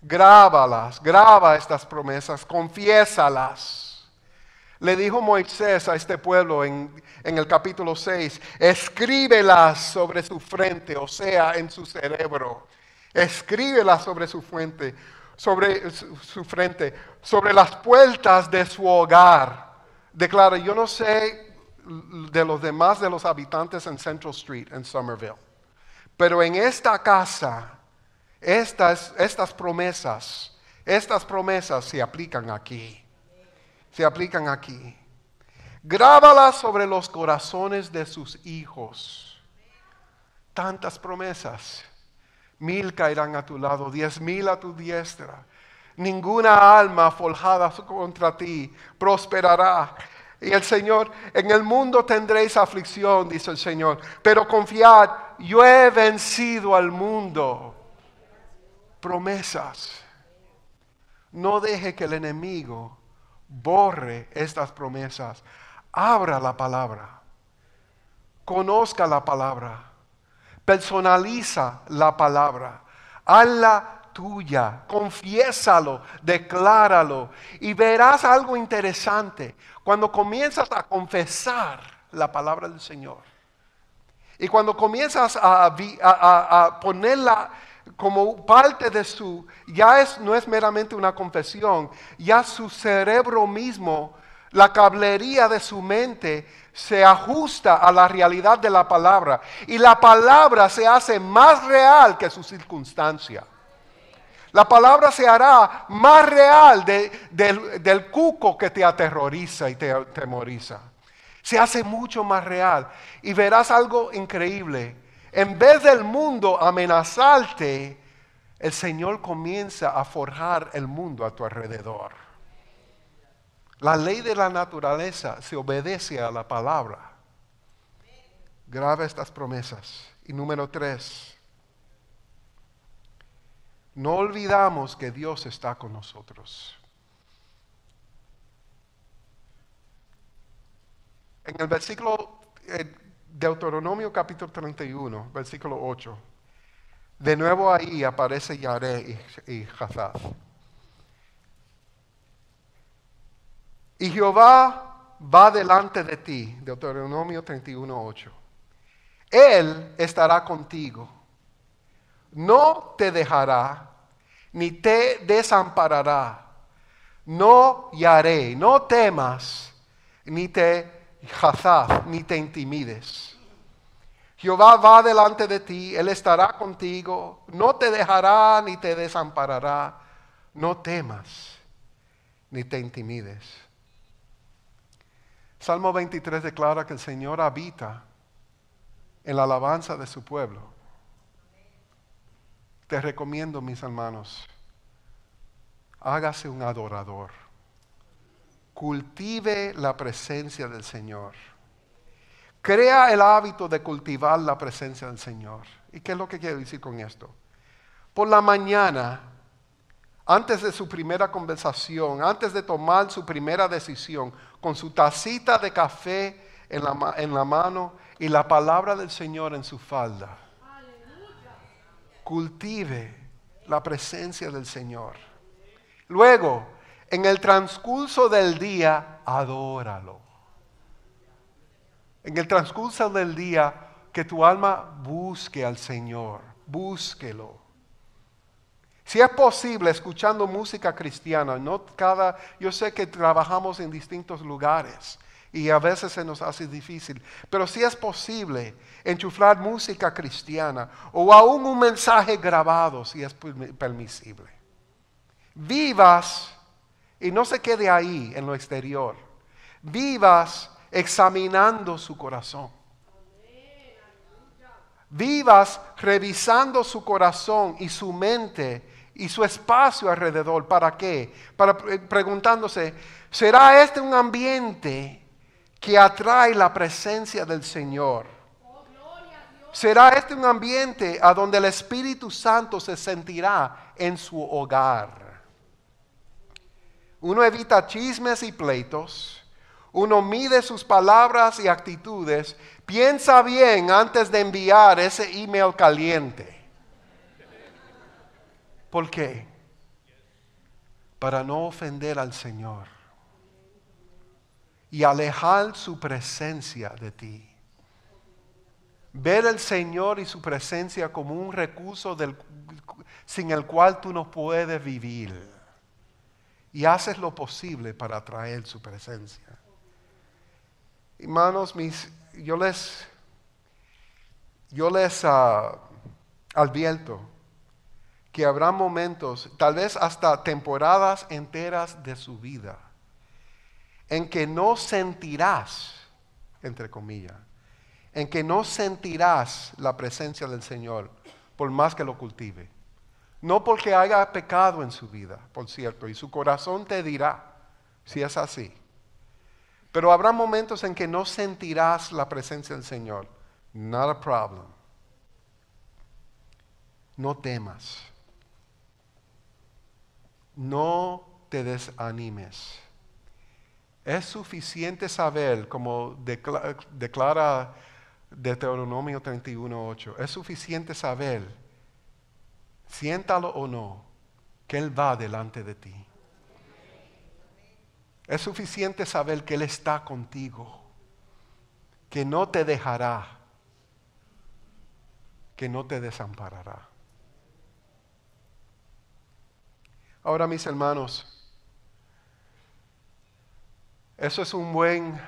Grábalas, graba estas promesas, confiésalas le dijo Moisés a este pueblo en, el capítulo 6, escríbelas sobre su frente, o sea, en su cerebro. Escríbelas sobre su frente, sobre su, frente, sobre las puertas de su hogar. Declara, yo no sé de los demás de los habitantes en Central Street, en Somerville, pero en esta casa, estas, estas promesas, estas promesas se aplican aquí se aplican aquí. Grábalas sobre los corazones de sus hijos. Tantas promesas. Mil caerán a tu lado, diez mil a tu diestra. Ninguna alma forjada contra ti prosperará. Y el Señor, en el mundo tendréis aflicción, dice el Señor, pero confiad, yo he vencido al mundo. Promesas. No deje que el enemigo borre estas promesas, abra la palabra, conozca la palabra, personaliza la palabra, hazla tuya, confiésalo, decláralo y verás algo interesante cuando comienzas a confesar la palabra del Señor. Y cuando comienzas a, a ponerla como parte de su, ya es, no es meramente una confesión, ya su cerebro mismo, la cablería de su mente se ajusta a la realidad de la palabra y la palabra se hace más real que su circunstancia. La palabra se hará más real del, del cuco que te aterroriza y te atemoriza. Se hace mucho más real y verás algo increíble en vez del mundo amenazarte, el Señor comienza a forjar el mundo a tu alrededor. La ley de la naturaleza se obedece a la palabra. Graba estas promesas. Y número tres, no olvidamos que Dios está con nosotros. En el versículo, eh, Deuteronomio capítulo 31, versículo 8. De nuevo ahí aparece Yare y, y Y Jehová va delante de ti, Deuteronomio 31, 8. Él estará contigo. No te dejará, ni te desamparará. No Yare, no temas, ni te ni te intimides. Jehová va delante de ti, Él estará contigo, no te dejará ni te desamparará. No temas, ni te intimides. Salmo 23 declara que el Señor habita en la alabanza de su pueblo. Te recomiendo, mis hermanos, hágase un adorador cultive la presencia del Señor. Crea el hábito de cultivar la presencia del Señor. ¿Y qué es lo que quiero decir con esto? Por la mañana, antes de su primera conversación, antes de tomar su primera decisión, con su tacita de café en la, en la mano y la palabra del Señor en su falda, cultive la presencia del Señor. Luego, en el transcurso del día, adóralo. En el transcurso del día, que tu alma busque al Señor, búsquelo. Si es posible, escuchando música cristiana, no cada, yo sé que trabajamos en distintos lugares y a veces se nos hace difícil, pero si es posible enchufar música cristiana o aún un mensaje grabado, si es permisible. Vivas y no se quede ahí en lo exterior. Vivas examinando su corazón. Vivas revisando su corazón y su mente y su espacio alrededor. ¿Para qué? Para preguntándose, ¿será este un ambiente que atrae la presencia del Señor? ¿Será este un ambiente a donde el Espíritu Santo se sentirá en su hogar? Uno evita chismes y pleitos. Uno mide sus palabras y actitudes. Piensa bien antes de enviar ese email caliente. ¿Por qué? Para no ofender al Señor y alejar su presencia de ti. Ver el Señor y su presencia como un recurso sin el cual tú no puedes vivir y haces lo posible para atraer su presencia. Hermanos, mis, yo les, yo les ah, advierto que habrá momentos, tal vez hasta temporadas enteras de su vida, en que no sentirás, entre comillas, en que no sentirás la presencia del Señor, por más que lo cultive. No porque haya pecado en su vida, por cierto, y su corazón te dirá si es así. Pero habrá momentos en que no sentirás la presencia del Señor. Not a problem. No temas. No te desanimes. Es suficiente saber, como declara Deuteronomio 31.8, es suficiente saber siéntalo o no, que Él va delante de ti. Es suficiente saber que Él está contigo, que no te dejará, que no te desamparará. Ahora mis hermanos, eso es un buen,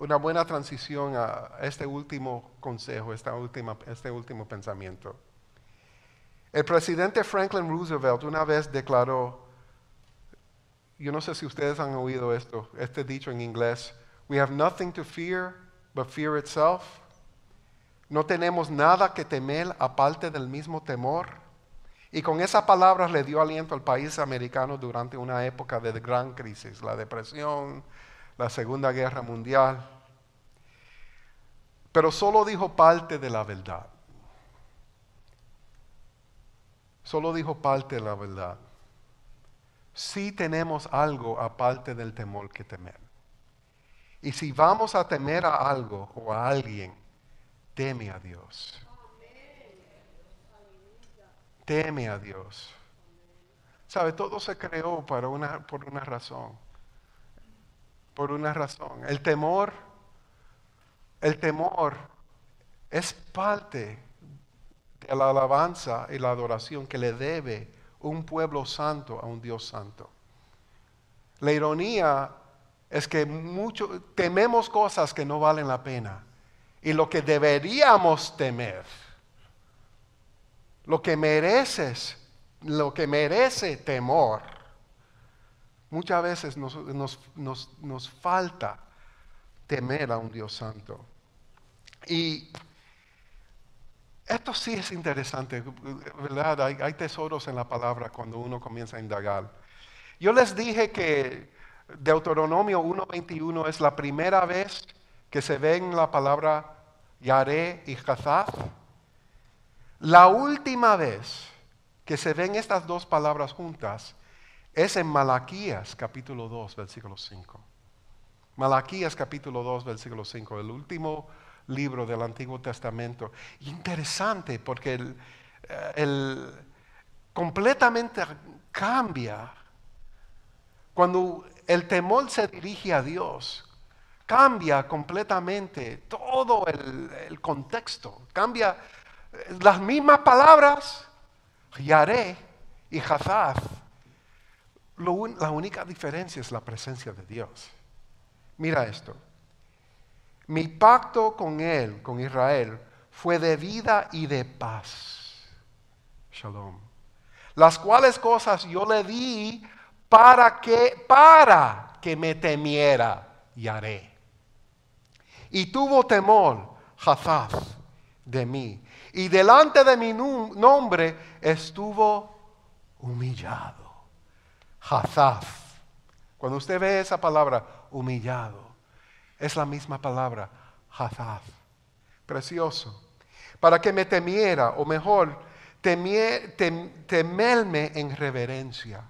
una buena transición a este último consejo, esta última, este último pensamiento. El presidente Franklin Roosevelt una vez declaró, yo no sé si ustedes han oído esto, este dicho en inglés, we have nothing to fear but fear itself. No tenemos nada que temer aparte del mismo temor. Y con esas palabras le dio aliento al país americano durante una época de gran crisis, la depresión, la Segunda Guerra Mundial. Pero solo dijo parte de la verdad. Solo dijo parte de la verdad. Si tenemos algo aparte del temor que temer. Y si vamos a temer a algo o a alguien, teme a Dios. Teme a Dios. ¿Sabe? Todo se creó para una, por una razón. Por una razón. El temor, el temor es parte la alabanza y la adoración que le debe un pueblo santo a un Dios santo. La ironía es que mucho, tememos cosas que no valen la pena y lo que deberíamos temer, lo que mereces, lo que merece temor, muchas veces nos, nos falta temer a un Dios santo. Y esto sí es interesante, ¿verdad? Hay, tesoros en la palabra cuando uno comienza a indagar. Yo les dije que Deuteronomio 1.21 es la primera vez que se ven en la palabra Yaré y Hazaz. La última vez que se ven estas dos palabras juntas es en Malaquías capítulo 2, versículo 5. Malaquías capítulo 2, versículo 5, el último libro del Antiguo Testamento. Interesante porque eh, el, completamente cambia cuando el temor se dirige a Dios. Cambia completamente todo el, contexto. Cambia eh, las mismas palabras, Yaré y jazaz la única diferencia es la presencia de Dios. Mira esto. Mi pacto con él, con Israel, fue de vida y de paz. Shalom. Las cuales cosas yo le di para que, para que me temiera y haré. Y tuvo temor Hazaz de mí. Y delante de mi nombre estuvo humillado. Hazaz. Cuando usted ve esa palabra, humillado. Es la misma palabra, Hazaz. Precioso. Para que me temiera, o mejor, temie, temerme en reverencia.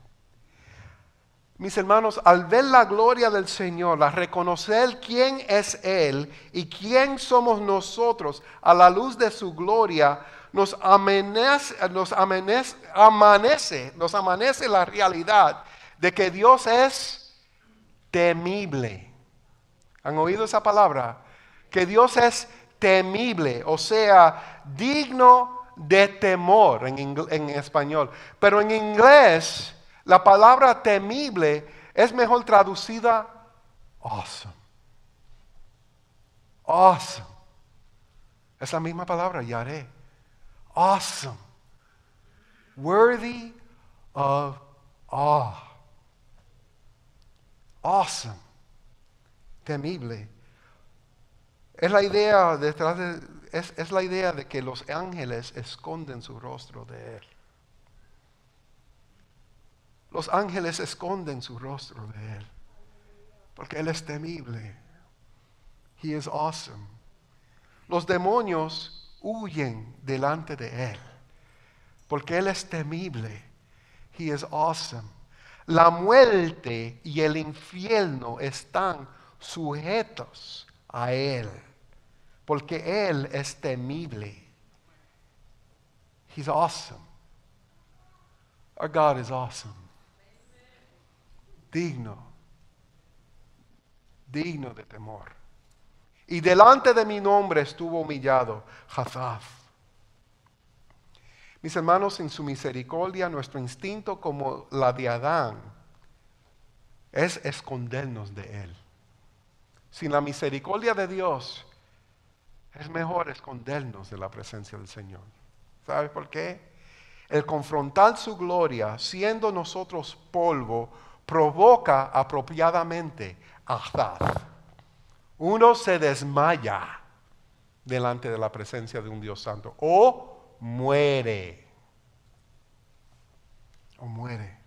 Mis hermanos, al ver la gloria del Señor, al reconocer quién es Él y quién somos nosotros a la luz de su gloria, nos amenece, nos amanece, nos amanece la realidad de que Dios es temible. ¿Han oído esa palabra? Que Dios es temible, o sea, digno de temor en, español. Pero en inglés, la palabra temible es mejor traducida awesome. Awesome. Es la misma palabra, yare, Awesome. Worthy of awe. Awesome temible. Es la idea detrás de, es, la idea de que los ángeles esconden su rostro de él. Los ángeles esconden su rostro de él. Porque él es temible. He is awesome. Los demonios huyen delante de él. Porque él es temible. He is awesome. La muerte y el infierno están sujetos a Él, porque Él es temible. He's awesome. Our God is awesome. Digno. Digno de temor. Y delante de mi nombre estuvo humillado Hazaf. Mis hermanos, en su misericordia, nuestro instinto como la de Adán es escondernos de Él sin la misericordia de Dios, es mejor escondernos de la presencia del Señor. ¿Sabes por qué? El confrontar su gloria, siendo nosotros polvo, provoca apropiadamente azar. Uno se desmaya delante de la presencia de un Dios santo o muere. O muere.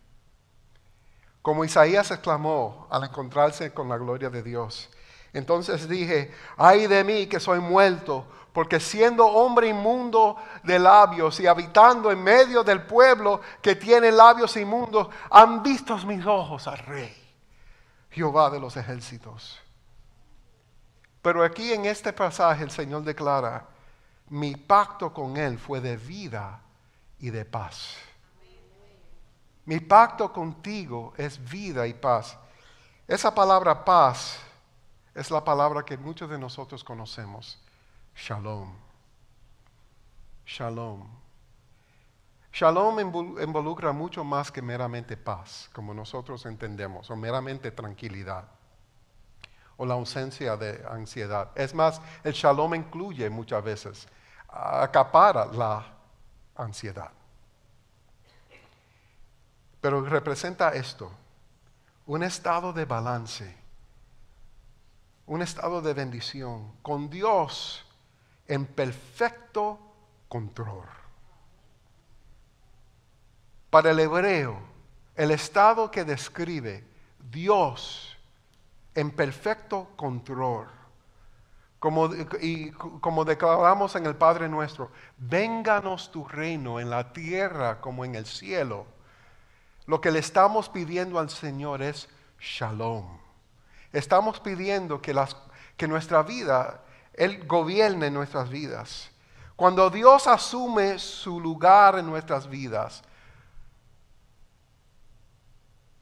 Como Isaías exclamó al encontrarse con la gloria de Dios, entonces dije, ay de mí que soy muerto, porque siendo hombre inmundo de labios y habitando en medio del pueblo que tiene labios inmundos, han visto mis ojos al rey, Jehová de los ejércitos. Pero aquí en este pasaje el Señor declara, mi pacto con él fue de vida y de paz. Mi pacto contigo es vida y paz. Esa palabra paz es la palabra que muchos de nosotros conocemos, shalom. Shalom. Shalom involucra mucho más que meramente paz, como nosotros entendemos, o meramente tranquilidad, o la ausencia de ansiedad. Es más, el shalom incluye muchas veces, acapara la ansiedad. Pero representa esto, un estado de balance un estado de bendición, con Dios en perfecto control. Para el hebreo, el estado que describe Dios en perfecto control, como, y como declaramos en el Padre nuestro, vénganos tu reino en la tierra como en el cielo. Lo que le estamos pidiendo al Señor es shalom Estamos pidiendo que, nuestra vida, Él gobierne nuestras vidas. Cuando Dios asume su lugar en nuestras vidas,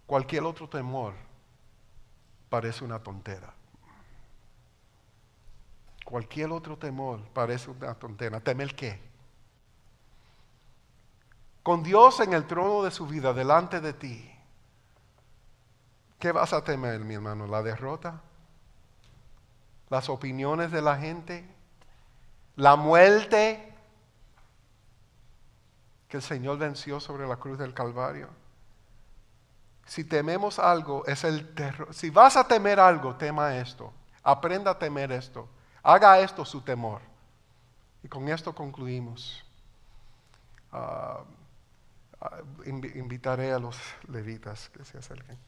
cualquier otro temor parece una tontera. Cualquier otro temor parece una tontera. el qué? Con Dios en el trono de su vida, delante de ti, ¿Qué vas a temer, mi hermano? ¿La derrota? ¿Las opiniones de la gente? ¿La muerte? Que el Señor venció sobre la cruz del Calvario. Si tememos algo, es el terror. Si vas a temer algo, tema esto. Aprenda a temer esto. Haga esto su temor. Y con esto concluimos. Ah, ah, invitaré a los levitas que se acerquen.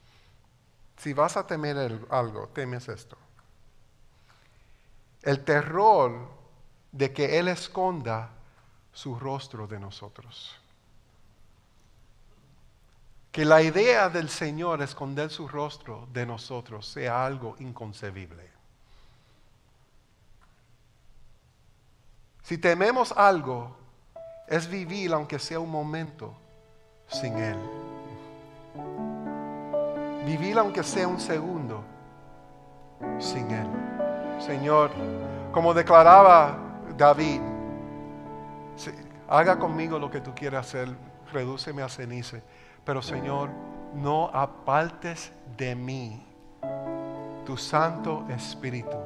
Si vas a temer algo, temes esto. El terror de que Él esconda su rostro de nosotros. Que la idea del Señor esconder su rostro de nosotros sea algo inconcebible. Si tememos algo, es vivir aunque sea un momento sin Él vivir aunque sea un segundo sin Él. Señor, como declaraba David, haga conmigo lo que tú quieras hacer, redúceme a ceniza, pero Señor, no apartes de mí tu Santo Espíritu,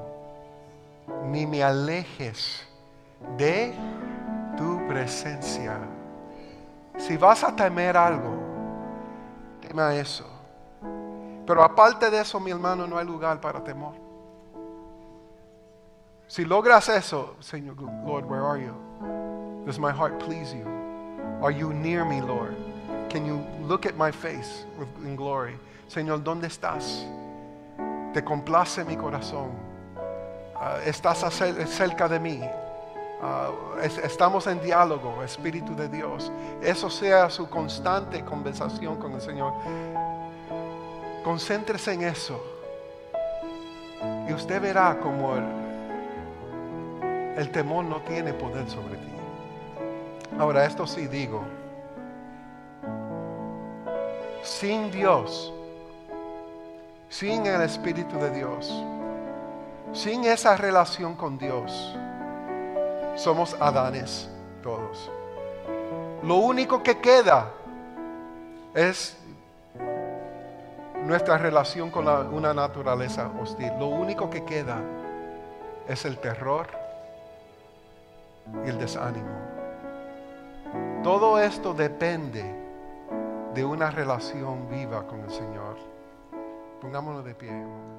ni me alejes de tu presencia. Si vas a temer algo, tema eso pero aparte de eso, mi hermano, no hay lugar para temor. Si logras eso, Señor, Lord, where are you? my heart please you? Are you near me, Lord? Can you face glory? Señor, ¿dónde estás? Te complace mi corazón. Ah, estás cerca de mí. Ah, estamos en diálogo, Espíritu de Dios. Eso sea su constante conversación con el Señor. Concéntrese en eso. Y usted verá como el, el temor no tiene poder sobre ti. Ahora, esto sí digo. Sin Dios, sin el Espíritu de Dios, sin esa relación con Dios, somos Adanes todos. Lo único que queda es nuestra relación con una naturaleza hostil. Lo único que queda es el terror y el desánimo. Todo esto depende de una relación viva con el Señor. Pongámonos de pie.